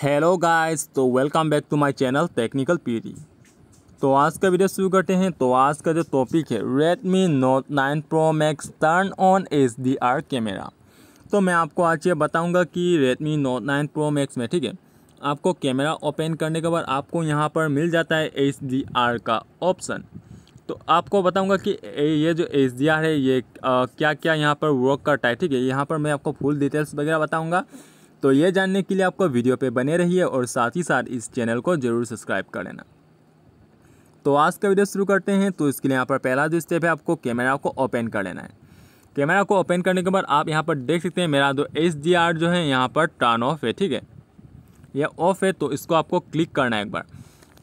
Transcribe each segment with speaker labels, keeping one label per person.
Speaker 1: hello guys तो welcome back to my channel technical पीरी तो आज का वीडियो शुरू करते हैं तो आज का जो टॉपिक है Redmi Note 9 Pro Max turn on S camera तो मैं आपको आज ये बताऊंगा कि रेडमी नोट 9 प्रो मैक्स में ठीक है आपको कैमरा ओपन करने के बाद आपको यहाँ पर मिल जाता है एच का ऑप्शन तो आपको बताऊँगा कि ये जो एस है ये आ, क्या क्या यहाँ पर वर्क करता है ठीक है यहाँ पर मैं आपको फुल डिटेल्स वगैरह बताऊँगा तो ये जानने के लिए आपको वीडियो पे बने रहिए और साथ ही साथ इस चैनल को जरूर सब्सक्राइब कर लेना तो आज का वीडियो शुरू करते हैं तो इसके लिए यहाँ पर पहला जो स्टेप है आपको कैमरा को ओपन कर लेना है कैमरा को ओपन करने के बाद आप यहाँ पर देख सकते हैं मेरा जो एच जो है यहाँ पर टर्न ऑफ है ठीक है यह ऑफ है तो इसको आपको क्लिक करना है एक बार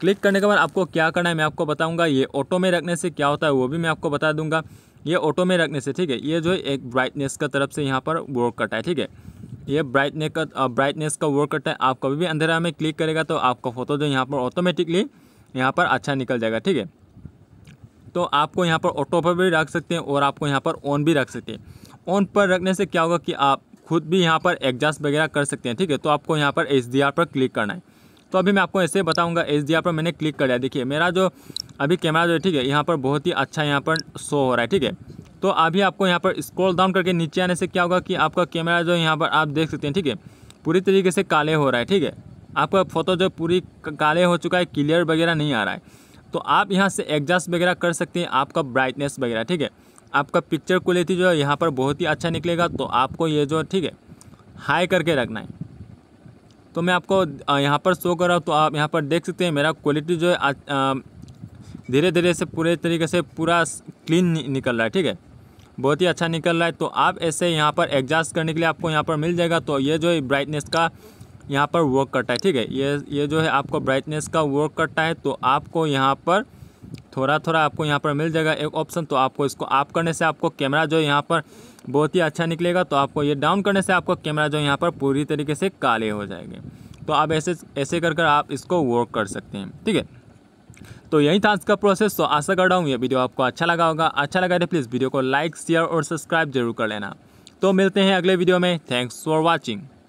Speaker 1: क्लिक करने के बाद आपको क्या करना है मैं आपको बताऊंगा ये ऑटो में रखने से क्या होता है वो भी मैं आपको बता दूंगा ये ऑटो में रखने से ठीक है ये जो है एक ब्राइटनेस का तरफ से यहाँ पर वर्क करता है ठीक है ये ब्राइटनेस का ब्राइटनेस का वर्क करता है आप कभी भी अंधेरा में क्लिक करेगा तो आपका फ़ोटो जो यहाँ पर ऑटोमेटिकली यहाँ पर अच्छा निकल जाएगा ठीक है तो आपको यहाँ पर ऑटो पर भी रख सकते हैं और आपको यहाँ पर ऑन भी रख सकते हैं ऑन पर रखने से क्या होगा कि आप खुद भी यहाँ पर एडजस्ट वगैरह कर सकते हैं ठीक है तो आपको यहाँ पर एच पर क्लिक करना है तो अभी मैं आपको ऐसे बताऊंगा एच पर मैंने क्लिक कर दिया देखिए मेरा जो अभी कैमरा जो है ठीक है यहाँ पर बहुत ही अच्छा यहाँ पर शो हो रहा है ठीक है तो अभी आपको यहाँ पर स्क्रॉल डाउन करके नीचे आने से क्या होगा कि आपका कैमरा जो यहाँ पर आप देख सकते हैं ठीक है पूरी तरीके से काले हो रहा है ठीक है आपका फ़ोटो जो पूरी काले हो चुका है क्लियर वगैरह नहीं आ रहा है तो आप यहाँ से एडजस्ट वगैरह कर सकते हैं आपका ब्राइटनेस वगैरह ठीक है आपका पिक्चर क्वालिटी जो है यहाँ पर बहुत ही अच्छा निकलेगा तो आपको ये जो ठीक है हाई करके रखना है तो मैं आपको यहाँ पर शो कर रहा हूँ तो आप यहाँ पर देख सकते हैं मेरा क्वालिटी जो है धीरे धीरे से पूरे तरीके से पूरा क्लीन निकल रहा है ठीक है बहुत ही अच्छा निकल रहा है तो आप ऐसे यहाँ पर एडजस्ट करने के लिए आपको यहाँ पर मिल जाएगा तो ये जो है ब्राइटनेस का यहाँ पर वर्क करता है ठीक है ये ये जो है आपको ब्राइटनेस का वर्क करता है तो आपको यहाँ पर थोड़ा थोड़ा आपको यहाँ पर मिल जाएगा एक ऑप्शन तो आपको इसको आप करने से आपको कैमरा जो यहाँ पर बहुत ही अच्छा निकलेगा तो आपको ये डाउन करने से आपको कैमरा जो यहाँ पर पूरी तरीके से काले हो जाएंगे तो आप ऐसे ऐसे कर कर आप इसको वर्क कर सकते हैं ठीक है तो यही था आज का प्रोसेस तो आशा कर रहा हूँ ये वीडियो आपको अच्छा लगा होगा अच्छा लगा तो प्लीज़ वीडियो को लाइक शेयर और सब्सक्राइब जरूर कर लेना तो मिलते हैं अगले वीडियो में थैंक्स फॉर वॉचिंग